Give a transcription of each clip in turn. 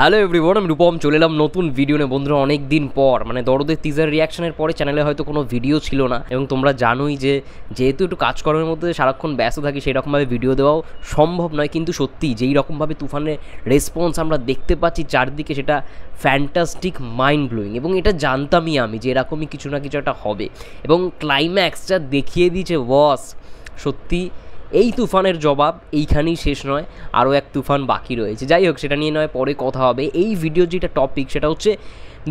hello everyone আমি রূপম চলে এলাম নতুন ভিডিও নিয়ে বন্ধুরা অনেক দিন পর মানে দরদের টিজার রিয়াকশনের পরে চ্যানেলে হয়তো কোনো ভিডিও ছিল না এবং তোমরা জানোই যে যেহেতু একটু কাজকর্মের মধ্যে সারাক্ষণ ব্যস্ত থাকি সেই রকমভাবে ভিডিও দেওয়াও সম্ভব নয় কিন্তু সত্যি যেই রকমভাবে তুফানের রেসপন্স আমরা দেখতে পাচ্ছি চারদিকে সেটা ফ্যান্টাস্টিক মাইন্ড ব্লোয়িং এবং এটা জানতামই আমি যে এরকমই কিছু না কিছু একটা হবে এবং ক্লাইম্যাক্স যা দেখিয়ে দিয়েছে ওয়াস সত্যি এই তুফানের জবাব এইখানেই শেষ নয় আরও এক তুফান বাকি রয়েছে যাই হোক সেটা নিয়ে নয় পরে কথা হবে এই ভিডিও যেটা টপিক সেটা হচ্ছে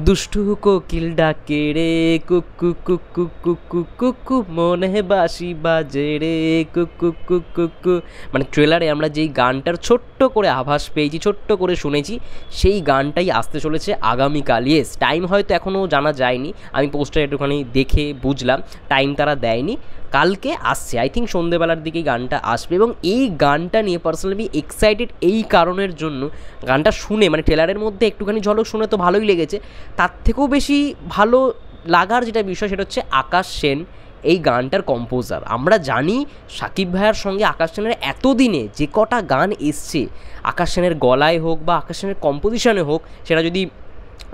দুষ্টু কোকিল ডাকে রে কুকু কুকু কুকু কুকু মনে বাসি বাজে রে কুকু কুকু কু মানে ট্রেলারে আমরা যেই গানটার ছোট্ট করে আভাস পেয়েছি ছোট্ট করে শুনেছি সেই গানটাই আসতে চলেছে আগামীকাল ইয়েস টাইম হয়তো এখনও জানা যায়নি আমি পোস্টার একটুখানি দেখে বুঝলাম টাইম তারা দেয়নি কালকে আসছে আই থিঙ্ক সন্ধেবেলার দিকে গানটা আসবে এবং এই গানটা নিয়ে পার্সোনালি এক্সাইটেড এই কারণের জন্য গানটা শুনে মানে ট্রেলারের মধ্যে একটুখানি ঝলক শুনে তো ভালোই লেগেছে তার থেকেও বেশি ভালো লাগার যেটা বিষয় সেটা হচ্ছে আকাশ সেন এই গানটার কম্পোজার আমরা জানি সাকিব ভাইয়ার সঙ্গে আকাশ সেনের এতদিনে যে কটা গান এসছে আকাশ সেনের গলায় হোক বা আকাশ সেনের কম্পোজিশনে হোক সেটা যদি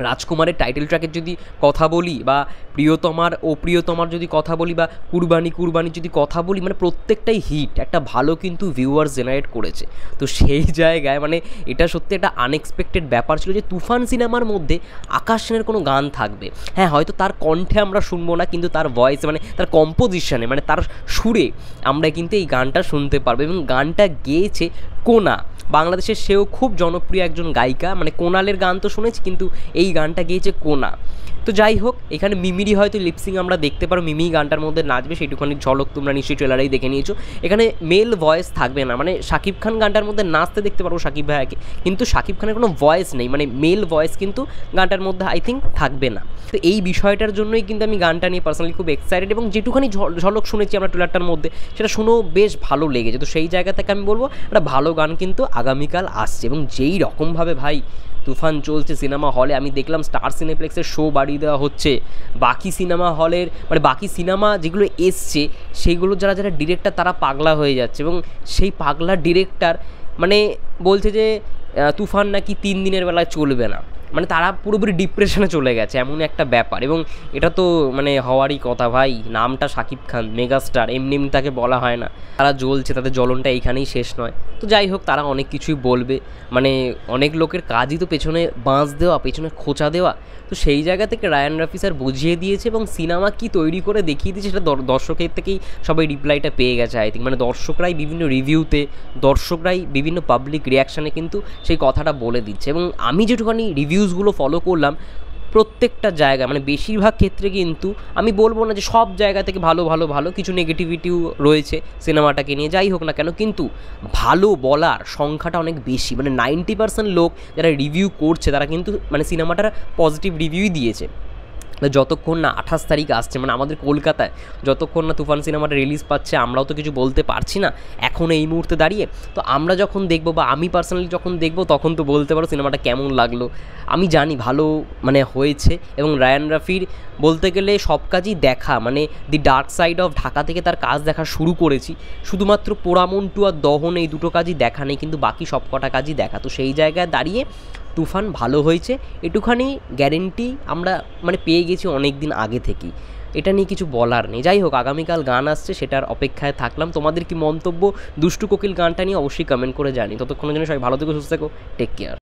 রাজকুমারের টাইটেল ট্র্যাকের যদি কথা বলি বা প্রিয়তমার ও প্রিয়তমার যদি কথা বলি বা কুরবানি কুরবানি যদি কথা বলি মানে প্রত্যেকটাই হিট একটা ভালো কিন্তু ভিউয়ার জেনারেট করেছে তো সেই জায়গায় মানে এটা সত্যি একটা আনএক্সপেক্টেড ব্যাপার ছিল যে তুফান সিনেমার মধ্যে আকাশ সেনের কোনো গান থাকবে হ্যাঁ হয়তো তার কণ্ঠে আমরা শুনবো না কিন্তু তার ভয়েস মানে তার কম্পোজিশনে মানে তার সুরে আমরা কিন্তু এই গানটা শুনতে পারবো এবং গানটা গেয়েছে কোনা বাংলাদেশের সেও খুব জনপ্রিয় একজন গায়িকা মানে কোনালের গান তো শুনেছি কিন্তু এই গানটা গেয়েছে কোনা তো যাই হোক এখানে মিমি শিগগিরই হয়তো লিপসিং আমরা দেখতে পারো মিমি গানটার মধ্যে নাচবে সেটুখানি ঝলক তোমরা নিশ্চয়ই ট্রেলারেই দেখে নিয়েছো এখানে মেল ভয়েস থাকবে না মানে শাকিব খান গানটার মধ্যে নাচতে দেখতে পারবো শাকিব ভাইয়াকে কিন্তু শাকিব খানের কোনো ভয়েস নেই মানে মেল ভয়েস কিন্তু গানটার মধ্যে আই থিঙ্ক থাকবে না তো এই বিষয়টার জন্যই কিন্তু আমি গানটা নিয়ে পার্সোনালি খুব এক্সাইটেড এবং যেটুখানি ঝলক শুনেছি আমরা ট্রেলারটার মধ্যে সেটা শুনেও বেশ ভালো লেগেছে তো সেই জায়গা থেকে আমি বলবো একটা ভালো গান কিন্তু আগামীকাল আসছে এবং যেই রকমভাবে ভাই তুফান চলছে সিনেমা হলে আমি দেখলাম স্টার সিনেপ্লেক্সের শো বাড়িয়ে দেওয়া হচ্ছে বা বাকি সিনেমা হলের মানে বাকি সিনেমা যেগুলো এসছে সেইগুলো যারা যারা ডিরেক্টর তারা পাগলা হয়ে যাচ্ছে এবং সেই পাগলা ডিরেক্টর মানে বলছে যে তুফান নাকি তিন দিনের বেলায় চলবে না মানে তারা পুরোপুরি ডিপ্রেশনে চলে গেছে এমন একটা ব্যাপার এবং এটা তো মানে হওয়ারই কথা ভাই নামটা সাকিব খান মেগাস্টার এমনি এমনি তাকে বলা হয় না তারা জ্বলছে তাদের জ্বলনটা এইখানেই শেষ নয় তো যাই হোক তারা অনেক কিছুই বলবে মানে অনেক লোকের কাজই তো পেছনে বাঁশ দেওয়া পেছনে খোঁচা দেওয়া তো সেই জায়গা থেকে রায়ান রাফি স্যার বুঝিয়ে দিয়েছে এবং সিনেমা কি তৈরি করে দেখিয়ে দিয়েছে সেটা দর্শকের থেকেই সবাই রিপ্লাইটা পেয়ে গেছে আই থিঙ্ক মানে দর্শকরাই বিভিন্ন রিভিউতে দর্শকরাই বিভিন্ন পাবলিক রিয়াকশানে কিন্তু সেই কথাটা বলে দিচ্ছে এবং আমি যেটুখানি রিভিউ নিউজগুলো ফলো করলাম প্রত্যেকটা জায়গা মানে বেশিরভাগ ক্ষেত্রে কিন্তু আমি বলবো না যে সব জায়গা থেকে ভালো ভালো ভালো কিছু নেগেটিভিটিও রয়েছে সিনেমাটাকে নিয়ে যাই হোক না কেন কিন্তু ভালো বলার সংখ্যাটা অনেক বেশি মানে নাইনটি পার্সেন্ট লোক যারা রিভিউ করছে তারা কিন্তু মানে সিনেমাটার পজিটিভ রিভিউই দিয়েছে মানে যতক্ষণ না আঠাশ তারিখ আসছে মানে আমাদের কলকাতায় যতক্ষণ না তুফান সিনেমাটা রিলিজ পাচ্ছে আমরাও তো কিছু বলতে পারছি না এখন এই মুহূর্তে দাঁড়িয়ে তো আমরা যখন দেখব বা আমি পার্সোনালি যখন দেখব তখন তো বলতে পারো সিনেমাটা কেমন লাগলো আমি জানি ভালো মানে হয়েছে এবং রায়ান রাফির বলতে গেলে সব কাজই দেখা মানে the dark side of Dhaka থেকে তার কাজ দেখা শুরু করেছি শুধুমাত্র পোড়ামন্টু আর দহন এই দুটো কাজই দেখা নেই কিন্তু বাকি সব কটা কাজই দেখা তো সেই জায়গায় দাঁড়িয়ে তুফান ভালো হয়েছে এটুখানি গ্যারেন্টি আমরা মানে পেয়ে গেছি অনেক দিন আগে থেকেই এটা নিয়ে কিছু বলার নেই যাই হোক আগামীকাল গান আসছে সেটার অপেক্ষায় থাকলাম তোমাদের কি মন্তব্য দুষ্টু কোকিল গানটা নিয়ে অবশ্যই কমেন্ট করে জানি ততক্ষণের জন্য সবাই ভালো থেকো সুস্থ থাকো টেক কেয়ার